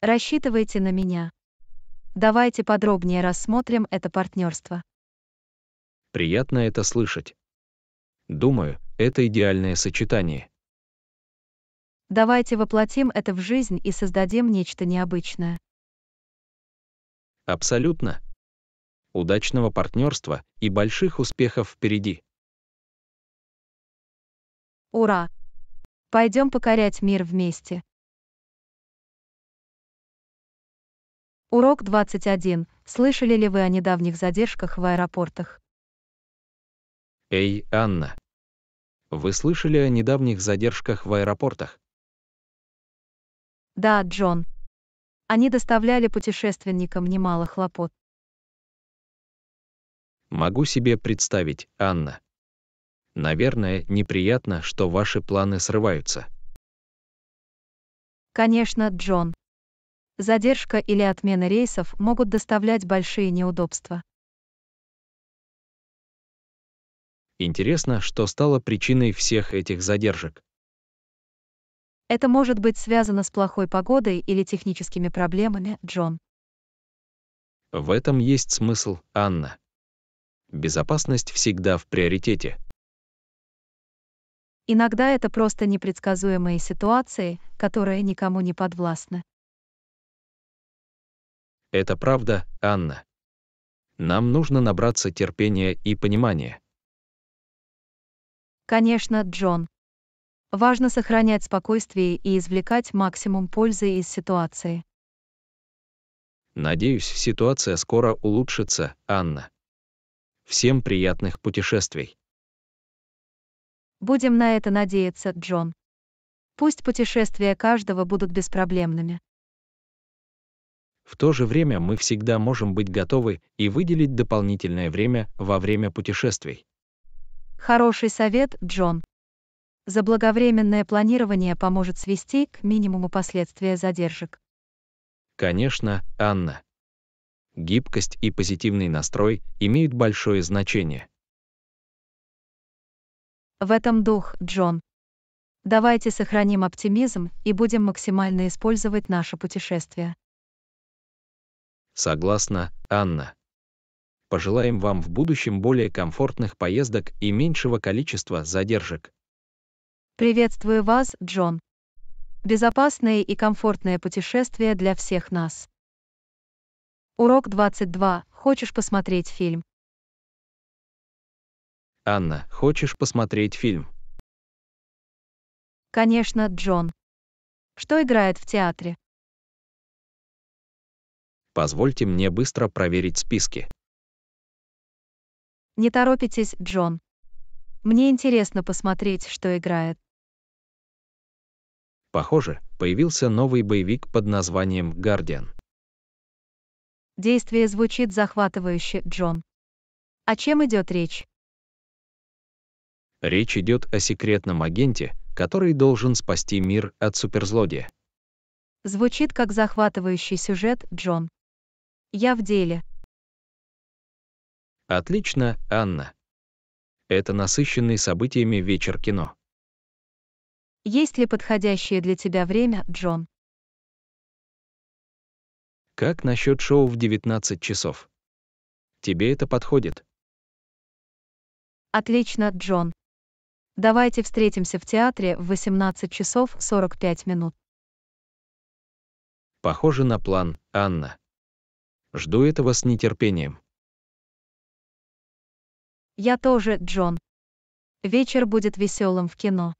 Speaker 1: Рассчитывайте на меня. Давайте подробнее рассмотрим это партнерство.
Speaker 2: Приятно это слышать. Думаю, это идеальное сочетание.
Speaker 1: Давайте воплотим это в жизнь и создадим нечто необычное.
Speaker 2: Абсолютно. Удачного партнерства и больших успехов впереди.
Speaker 1: Ура! Пойдем покорять мир вместе. Урок 21. Слышали ли вы о недавних задержках в аэропортах?
Speaker 2: Эй, Анна. Вы слышали о недавних задержках в аэропортах?
Speaker 1: Да, Джон. Они доставляли путешественникам немало хлопот.
Speaker 2: Могу себе представить, Анна. Наверное, неприятно, что ваши планы срываются.
Speaker 1: Конечно, Джон. Задержка или отмена рейсов могут доставлять большие неудобства.
Speaker 3: Интересно, что стало причиной всех этих задержек.
Speaker 1: Это может быть связано с плохой погодой или техническими проблемами, Джон.
Speaker 2: В этом есть смысл, Анна. Безопасность всегда в приоритете.
Speaker 1: Иногда это просто непредсказуемые ситуации, которые никому не подвластны.
Speaker 3: Это правда,
Speaker 2: Анна. Нам нужно набраться терпения и понимания.
Speaker 1: Конечно, Джон. Важно сохранять спокойствие и извлекать максимум пользы из ситуации.
Speaker 2: Надеюсь, ситуация скоро улучшится, Анна. Всем приятных путешествий.
Speaker 1: Будем на это надеяться, Джон. Пусть путешествия каждого будут беспроблемными.
Speaker 2: В то же время мы всегда можем быть готовы и выделить дополнительное время во время путешествий.
Speaker 1: Хороший совет, Джон. Заблаговременное планирование поможет свести к минимуму последствия задержек.
Speaker 2: Конечно, Анна. Гибкость и позитивный настрой имеют большое значение.
Speaker 1: В этом дух, Джон. Давайте сохраним оптимизм и будем максимально использовать наше путешествие.
Speaker 2: Согласна, Анна пожелаем вам в будущем более комфортных поездок и меньшего количества задержек.
Speaker 1: Приветствую вас, Джон. Безопасное и комфортное путешествие для всех нас. Урок 22. Хочешь посмотреть фильм?
Speaker 3: Анна, хочешь посмотреть фильм?
Speaker 1: Конечно, Джон. Что играет в театре?
Speaker 3: Позвольте мне быстро проверить списки.
Speaker 1: Не торопитесь, Джон. Мне интересно посмотреть, что играет.
Speaker 2: Похоже, появился новый боевик под названием «Гардиан».
Speaker 1: Действие звучит захватывающе, Джон. О чем идет речь?
Speaker 2: Речь идет о секретном агенте, который должен спасти мир от
Speaker 3: суперзлодея.
Speaker 1: Звучит как захватывающий сюжет, Джон. Я в деле.
Speaker 3: Отлично, Анна. Это
Speaker 2: насыщенный событиями вечер кино.
Speaker 1: Есть ли подходящее для тебя время, Джон?
Speaker 2: Как насчет шоу в 19 часов? Тебе это подходит?
Speaker 1: Отлично, Джон. Давайте встретимся в театре в 18 часов 45 минут.
Speaker 3: Похоже на план, Анна. Жду этого с нетерпением.
Speaker 1: Я тоже, Джон. Вечер будет веселым в кино.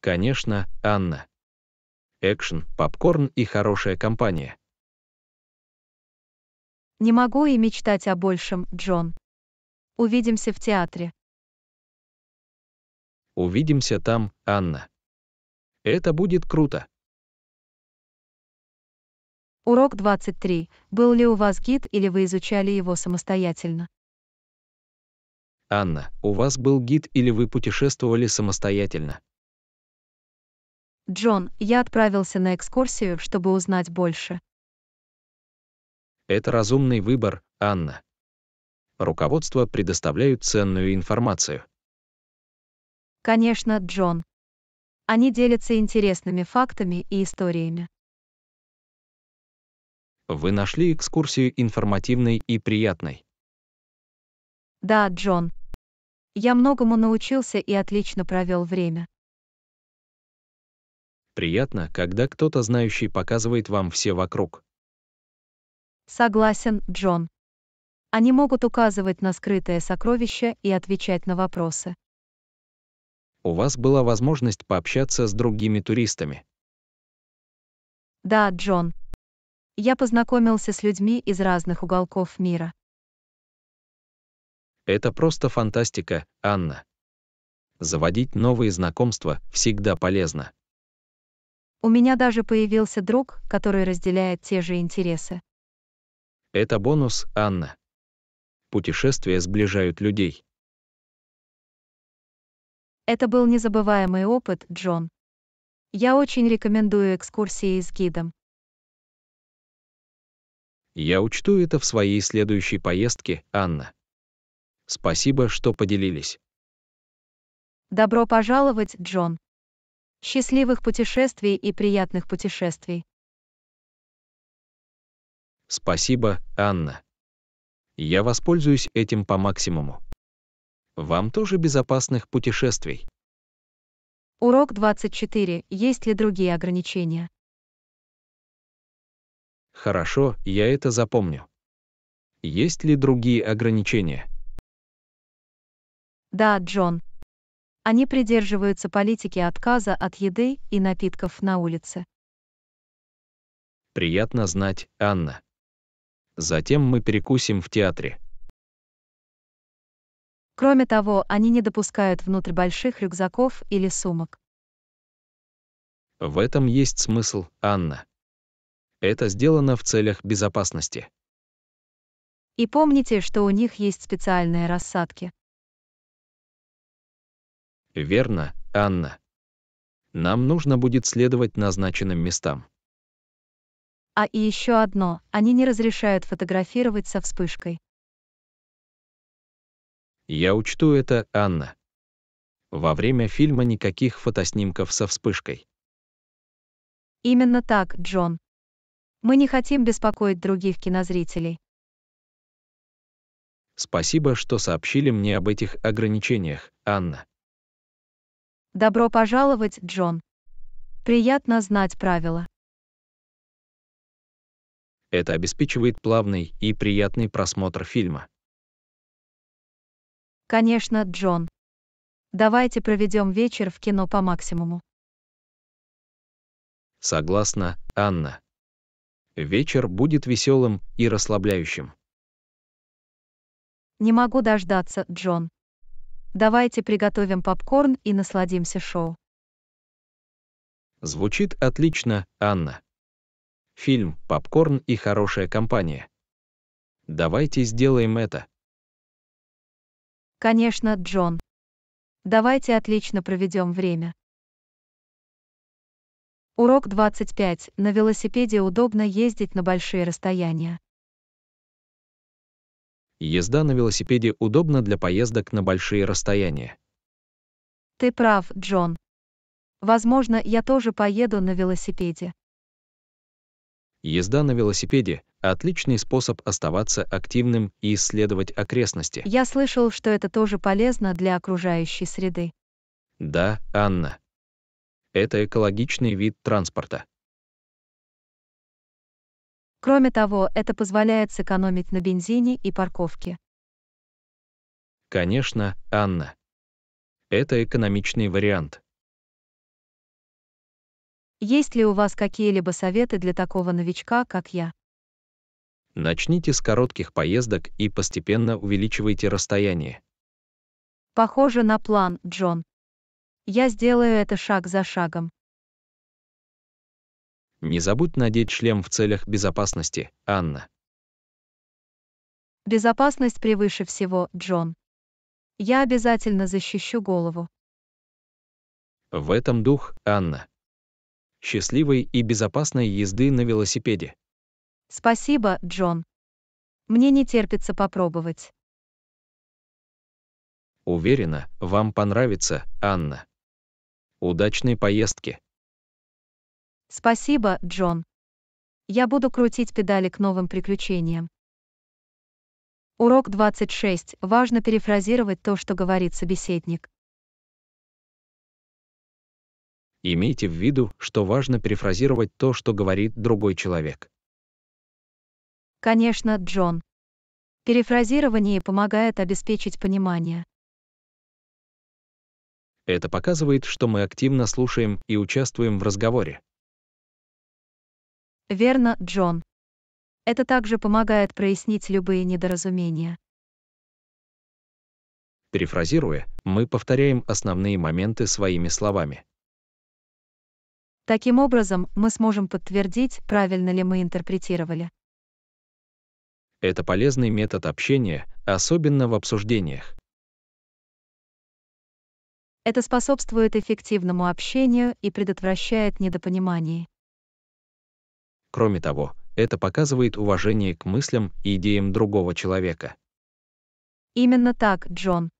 Speaker 2: Конечно, Анна. Экшен, попкорн и хорошая компания.
Speaker 1: Не могу и мечтать о большем, Джон. Увидимся в театре.
Speaker 3: Увидимся там, Анна. Это будет круто.
Speaker 1: Урок 23. Был ли у вас гид или вы изучали его самостоятельно?
Speaker 2: Анна, у вас был гид или вы путешествовали самостоятельно?
Speaker 1: Джон, я отправился на экскурсию, чтобы узнать больше.
Speaker 2: Это разумный выбор, Анна. Руководство предоставляют ценную информацию.
Speaker 1: Конечно, Джон. Они делятся интересными фактами и историями
Speaker 2: вы нашли экскурсию информативной и приятной.
Speaker 1: Да, Джон. Я многому научился и отлично провел время.
Speaker 2: Приятно, когда кто-то знающий показывает вам все вокруг.
Speaker 1: Согласен, Джон. Они могут указывать на скрытое сокровище и отвечать на вопросы.
Speaker 2: У вас была возможность пообщаться с другими туристами.
Speaker 1: Да, Джон, я познакомился с людьми из разных уголков мира.
Speaker 2: Это просто фантастика, Анна. Заводить новые знакомства всегда полезно.
Speaker 1: У меня даже появился друг, который разделяет те же интересы.
Speaker 2: Это бонус, Анна. Путешествия сближают
Speaker 3: людей.
Speaker 1: Это был незабываемый опыт, Джон. Я очень рекомендую экскурсии с гидом.
Speaker 2: Я учту это в своей следующей поездке, Анна. Спасибо, что поделились.
Speaker 1: Добро пожаловать, Джон. Счастливых путешествий и приятных путешествий.
Speaker 2: Спасибо, Анна. Я воспользуюсь этим по максимуму. Вам тоже безопасных путешествий.
Speaker 1: Урок 24. Есть ли другие ограничения?
Speaker 2: Хорошо, я это запомню. Есть ли другие ограничения?
Speaker 1: Да, Джон. Они придерживаются политики отказа от еды и напитков на улице.
Speaker 2: Приятно знать, Анна. Затем мы перекусим в театре.
Speaker 1: Кроме того, они не допускают внутрь больших рюкзаков или сумок.
Speaker 2: В этом есть смысл, Анна. Это сделано в
Speaker 3: целях безопасности.
Speaker 1: И помните, что у них есть специальные рассадки.
Speaker 3: Верно, Анна.
Speaker 2: Нам нужно будет следовать назначенным местам.
Speaker 1: А и еще одно, они не разрешают фотографировать со вспышкой.
Speaker 2: Я учту это, Анна. Во время фильма никаких фотоснимков со вспышкой.
Speaker 1: Именно так, Джон. Мы не хотим беспокоить других кинозрителей.
Speaker 2: Спасибо, что сообщили мне об этих ограничениях, Анна.
Speaker 1: Добро пожаловать, Джон. Приятно знать правила.
Speaker 2: Это обеспечивает плавный и приятный просмотр фильма.
Speaker 1: Конечно, Джон. Давайте проведем вечер в кино по максимуму.
Speaker 3: Согласна, Анна. Вечер
Speaker 2: будет веселым и расслабляющим.
Speaker 1: Не могу дождаться, Джон. Давайте приготовим попкорн и насладимся шоу.
Speaker 2: Звучит отлично, Анна. Фильм, попкорн и хорошая компания. Давайте сделаем это.
Speaker 1: Конечно, Джон. Давайте отлично проведем время. Урок 25. На велосипеде удобно ездить на большие расстояния.
Speaker 2: Езда на велосипеде удобна для поездок на большие расстояния.
Speaker 1: Ты прав, Джон. Возможно, я тоже поеду на велосипеде.
Speaker 2: Езда на велосипеде – отличный способ оставаться активным и исследовать окрестности.
Speaker 1: Я слышал, что это тоже полезно для окружающей среды.
Speaker 2: Да, Анна, это экологичный вид транспорта.
Speaker 1: Кроме того, это позволяет сэкономить на бензине и парковке.
Speaker 2: Конечно, Анна. Это экономичный вариант.
Speaker 1: Есть ли у вас какие-либо советы для такого новичка, как я?
Speaker 2: Начните с коротких поездок и постепенно увеличивайте расстояние.
Speaker 1: Похоже на план, Джон. Я сделаю это шаг за шагом.
Speaker 2: Не забудь надеть шлем в целях безопасности, Анна.
Speaker 1: Безопасность превыше всего, Джон. Я обязательно защищу голову.
Speaker 2: В этом дух, Анна. Счастливой и безопасной езды на велосипеде.
Speaker 1: Спасибо, Джон. Мне не терпится попробовать.
Speaker 2: Уверена, вам понравится, Анна. Удачной
Speaker 3: поездки!
Speaker 1: Спасибо, Джон. Я буду крутить педали к новым приключениям. Урок 26. Важно перефразировать то, что говорит собеседник.
Speaker 2: Имейте в виду, что важно перефразировать то, что говорит другой человек.
Speaker 1: Конечно, Джон. Перефразирование помогает обеспечить понимание.
Speaker 2: Это показывает, что мы активно слушаем и участвуем в разговоре.
Speaker 1: Верно, Джон. Это также помогает прояснить любые недоразумения.
Speaker 2: Перефразируя, мы повторяем основные моменты своими словами.
Speaker 1: Таким образом, мы сможем подтвердить, правильно ли мы интерпретировали.
Speaker 2: Это полезный метод общения, особенно в обсуждениях.
Speaker 1: Это способствует эффективному общению и предотвращает недопонимание.
Speaker 3: Кроме того, это
Speaker 2: показывает уважение к мыслям и идеям другого человека.
Speaker 1: Именно так, Джон.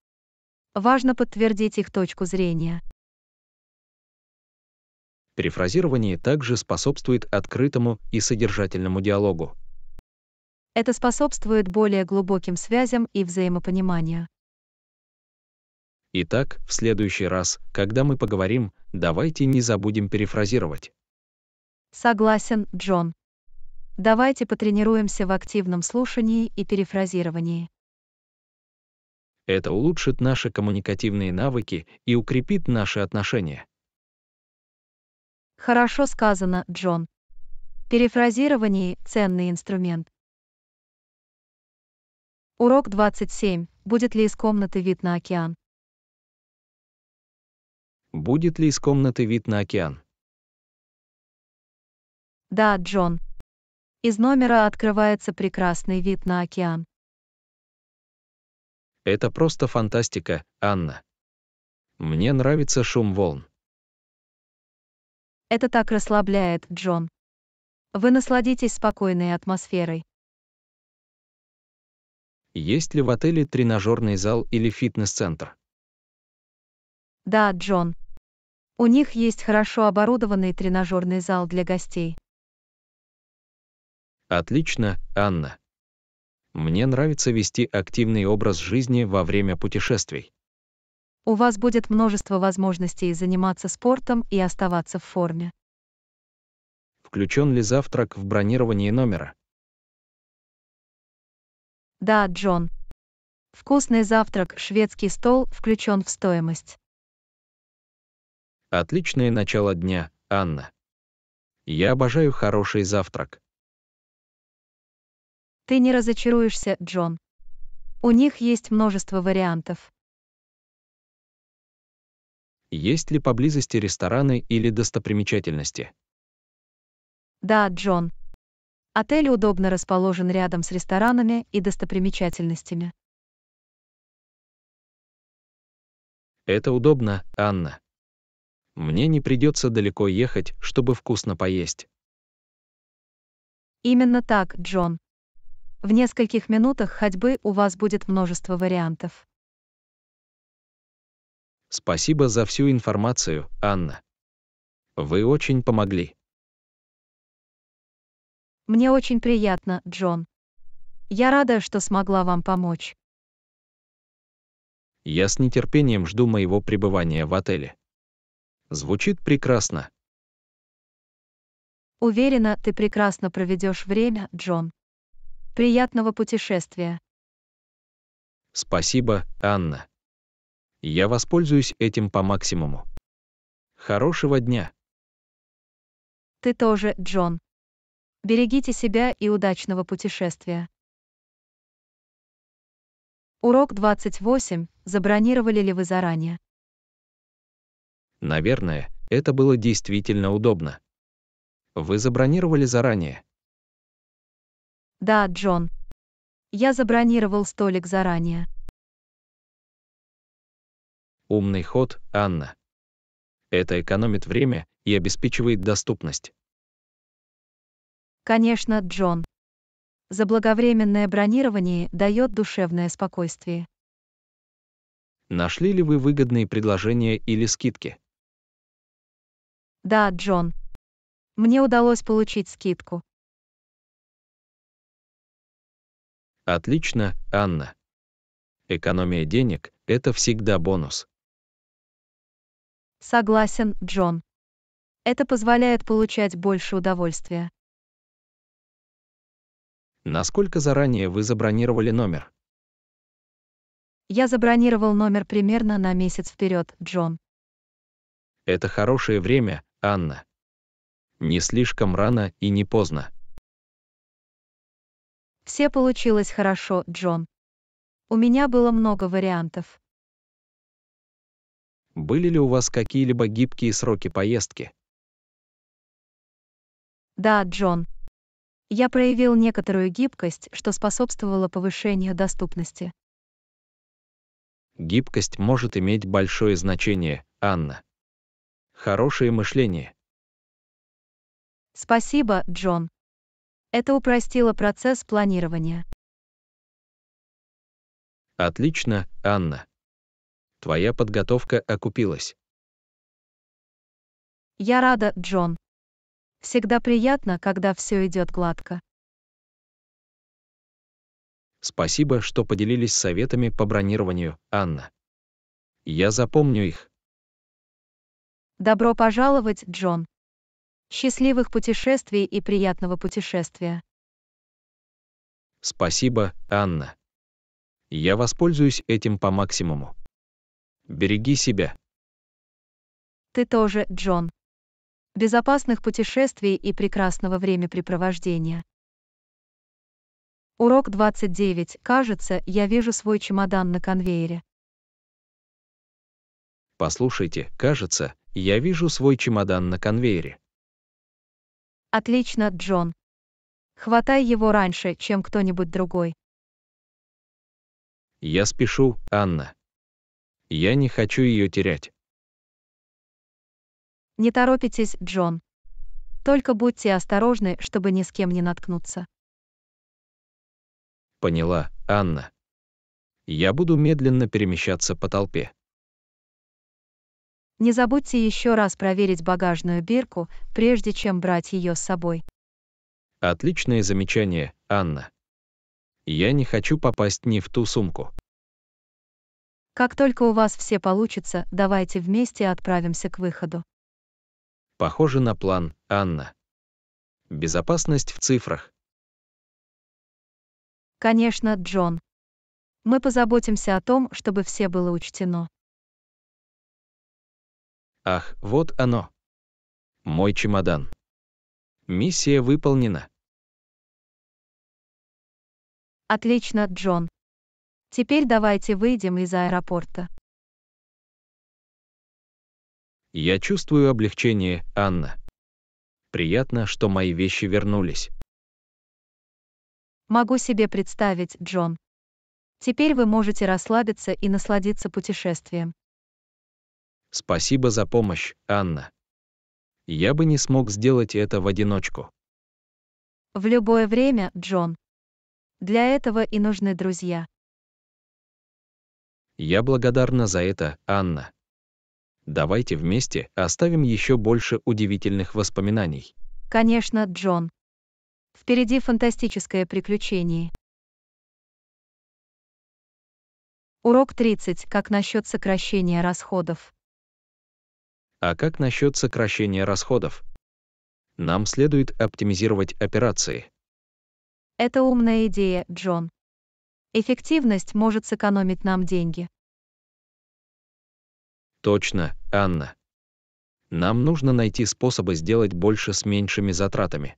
Speaker 1: Важно подтвердить их точку зрения.
Speaker 2: Перефразирование также способствует открытому и содержательному диалогу.
Speaker 1: Это способствует более глубоким связям и взаимопониманию.
Speaker 2: Итак, в следующий раз, когда мы поговорим, давайте не забудем перефразировать.
Speaker 1: Согласен, Джон. Давайте потренируемся в активном слушании и перефразировании.
Speaker 2: Это улучшит наши коммуникативные навыки и укрепит наши отношения.
Speaker 1: Хорошо сказано, Джон. Перефразирование – ценный инструмент. Урок 27. Будет ли из комнаты вид на океан?
Speaker 3: Будет ли из комнаты вид на океан?
Speaker 1: Да, Джон. Из номера открывается прекрасный вид на океан.
Speaker 3: Это
Speaker 2: просто фантастика, Анна. Мне нравится шум волн.
Speaker 1: Это так расслабляет, Джон. Вы насладитесь спокойной атмосферой.
Speaker 2: Есть ли в отеле тренажерный зал
Speaker 3: или фитнес-центр?
Speaker 1: Да, Джон. У них есть хорошо оборудованный тренажерный зал для гостей.
Speaker 2: Отлично, Анна. Мне нравится вести активный образ жизни во время путешествий.
Speaker 1: У вас будет множество возможностей заниматься спортом и оставаться в форме.
Speaker 2: Включен ли завтрак в бронирование номера?
Speaker 1: Да, Джон. Вкусный завтрак, шведский стол включен в стоимость.
Speaker 3: Отличное
Speaker 2: начало дня, Анна. Я обожаю хороший завтрак.
Speaker 1: Ты не разочаруешься, Джон. У них есть множество вариантов.
Speaker 3: Есть ли поблизости рестораны или достопримечательности?
Speaker 1: Да, Джон. Отель удобно расположен рядом с ресторанами и достопримечательностями.
Speaker 2: Это удобно, Анна мне не придется далеко ехать, чтобы вкусно поесть.
Speaker 1: Именно так, Джон. В нескольких минутах ходьбы у вас будет множество вариантов.
Speaker 3: Спасибо за всю информацию, Анна. Вы очень помогли.
Speaker 1: Мне очень приятно, Джон. Я рада, что смогла вам помочь.
Speaker 2: Я с нетерпением жду моего пребывания в отеле. Звучит прекрасно.
Speaker 1: Уверена, ты прекрасно проведешь время, Джон. Приятного путешествия.
Speaker 2: Спасибо, Анна. Я воспользуюсь этим по максимуму. Хорошего
Speaker 3: дня.
Speaker 1: Ты тоже, Джон. Берегите себя и удачного путешествия. Урок 28. Забронировали ли вы заранее?
Speaker 3: Наверное, это было
Speaker 2: действительно удобно. Вы забронировали заранее?
Speaker 1: Да, Джон. Я забронировал столик заранее.
Speaker 2: Умный ход, Анна. Это экономит время и обеспечивает доступность.
Speaker 1: Конечно, Джон. Заблаговременное бронирование дает душевное спокойствие.
Speaker 2: Нашли ли вы выгодные предложения или скидки?
Speaker 1: Да, Джон. Мне удалось получить скидку.
Speaker 3: Отлично, Анна. Экономия денег – это всегда бонус.
Speaker 1: Согласен, Джон. Это позволяет получать больше удовольствия.
Speaker 2: Насколько заранее вы забронировали номер?
Speaker 1: Я забронировал номер примерно на месяц вперед, Джон.
Speaker 2: Это хорошее время, Анна. Не слишком рано и не поздно.
Speaker 1: Все получилось хорошо, Джон. У меня было много вариантов.
Speaker 2: Были ли у вас какие-либо гибкие сроки поездки?
Speaker 1: Да, Джон. Я проявил некоторую гибкость, что способствовало повышению доступности.
Speaker 2: Гибкость может иметь большое значение, Анна хорошее
Speaker 3: мышление.
Speaker 1: Спасибо, Джон. Это упростило процесс планирования.
Speaker 3: Отлично, Анна. Твоя подготовка окупилась.
Speaker 1: Я рада, Джон. Всегда приятно, когда все идет гладко.
Speaker 2: Спасибо, что поделились советами по бронированию, Анна. Я запомню их.
Speaker 1: Добро пожаловать, Джон. Счастливых путешествий и приятного путешествия.
Speaker 2: Спасибо, Анна. Я воспользуюсь этим по максимуму. Береги себя.
Speaker 1: Ты тоже, Джон. Безопасных путешествий и прекрасного времяпрепровождения. Урок 29. Кажется, я вижу свой чемодан на конвейере.
Speaker 2: Послушайте, кажется, я вижу свой чемодан на конвейере.
Speaker 1: Отлично, Джон. Хватай его раньше, чем кто-нибудь другой.
Speaker 3: Я спешу, Анна. Я не хочу ее терять.
Speaker 1: Не торопитесь, Джон. Только будьте осторожны, чтобы ни с кем не наткнуться.
Speaker 2: Поняла, Анна. Я буду медленно перемещаться по толпе.
Speaker 1: Не забудьте еще раз проверить багажную бирку, прежде чем брать ее с собой.
Speaker 2: Отличное замечание, Анна. Я не хочу попасть ни в ту сумку.
Speaker 1: Как только у вас все получится, давайте вместе отправимся к выходу.
Speaker 2: Похоже на план, Анна. Безопасность в цифрах.
Speaker 1: Конечно, Джон. Мы позаботимся о том, чтобы все было учтено.
Speaker 3: Ах, вот оно. Мой чемодан. Миссия выполнена.
Speaker 1: Отлично, Джон. Теперь давайте выйдем из аэропорта.
Speaker 3: Я чувствую облегчение, Анна. Приятно, что мои вещи вернулись.
Speaker 1: Могу себе представить, Джон. Теперь вы можете расслабиться и насладиться путешествием.
Speaker 2: Спасибо за помощь, Анна. Я бы не смог сделать это в одиночку.
Speaker 1: В любое время, Джон. Для этого и нужны друзья.
Speaker 2: Я благодарна за это, Анна. Давайте вместе оставим еще больше удивительных воспоминаний.
Speaker 1: Конечно, Джон. Впереди фантастическое приключение. Урок 30. Как насчет сокращения расходов?
Speaker 3: А как насчет сокращения
Speaker 2: расходов? Нам следует оптимизировать операции.
Speaker 1: Это умная идея, Джон. Эффективность может сэкономить нам деньги.
Speaker 2: Точно, Анна. Нам нужно найти способы сделать больше с меньшими затратами.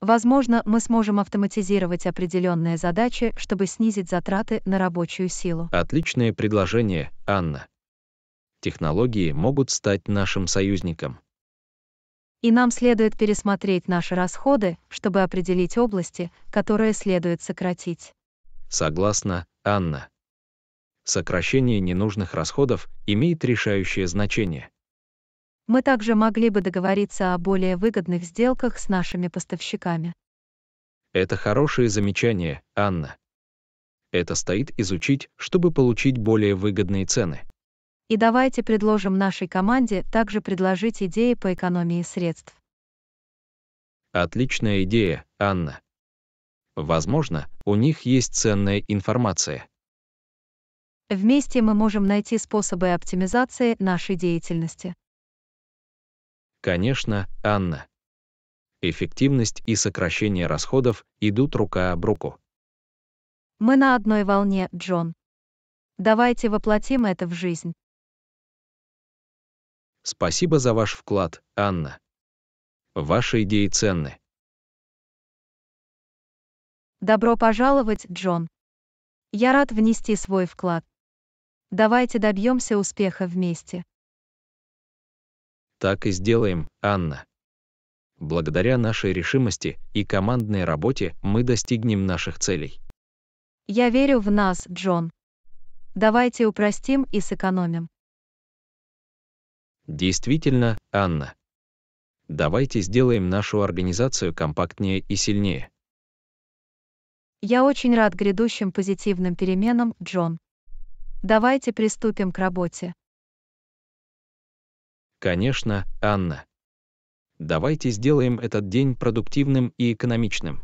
Speaker 1: Возможно, мы сможем автоматизировать определенные задачи, чтобы снизить затраты на рабочую силу.
Speaker 2: Отличное предложение, Анна технологии могут стать нашим союзником.
Speaker 1: И нам следует пересмотреть наши расходы, чтобы определить области, которые следует сократить.
Speaker 2: Согласна, Анна. Сокращение ненужных расходов имеет решающее значение.
Speaker 1: Мы также могли бы договориться о более выгодных сделках с нашими поставщиками.
Speaker 2: Это хорошее замечание, Анна. Это стоит изучить, чтобы получить более выгодные цены.
Speaker 1: И давайте предложим нашей команде также предложить идеи по экономии средств.
Speaker 2: Отличная идея, Анна. Возможно, у них есть ценная информация.
Speaker 1: Вместе мы можем найти способы оптимизации нашей деятельности.
Speaker 2: Конечно, Анна. Эффективность и сокращение расходов идут рука об руку.
Speaker 1: Мы на одной волне, Джон. Давайте воплотим это в жизнь.
Speaker 3: Спасибо за ваш вклад, Анна. Ваши идеи ценны.
Speaker 1: Добро пожаловать, Джон. Я рад внести свой вклад. Давайте добьемся успеха вместе.
Speaker 2: Так и сделаем, Анна. Благодаря нашей решимости и командной работе мы достигнем наших целей.
Speaker 1: Я верю в нас, Джон. Давайте упростим и сэкономим.
Speaker 2: Действительно, Анна. Давайте сделаем нашу организацию компактнее и сильнее.
Speaker 1: Я очень рад грядущим позитивным переменам, Джон. Давайте приступим к работе.
Speaker 2: Конечно, Анна.
Speaker 3: Давайте сделаем этот день продуктивным и экономичным.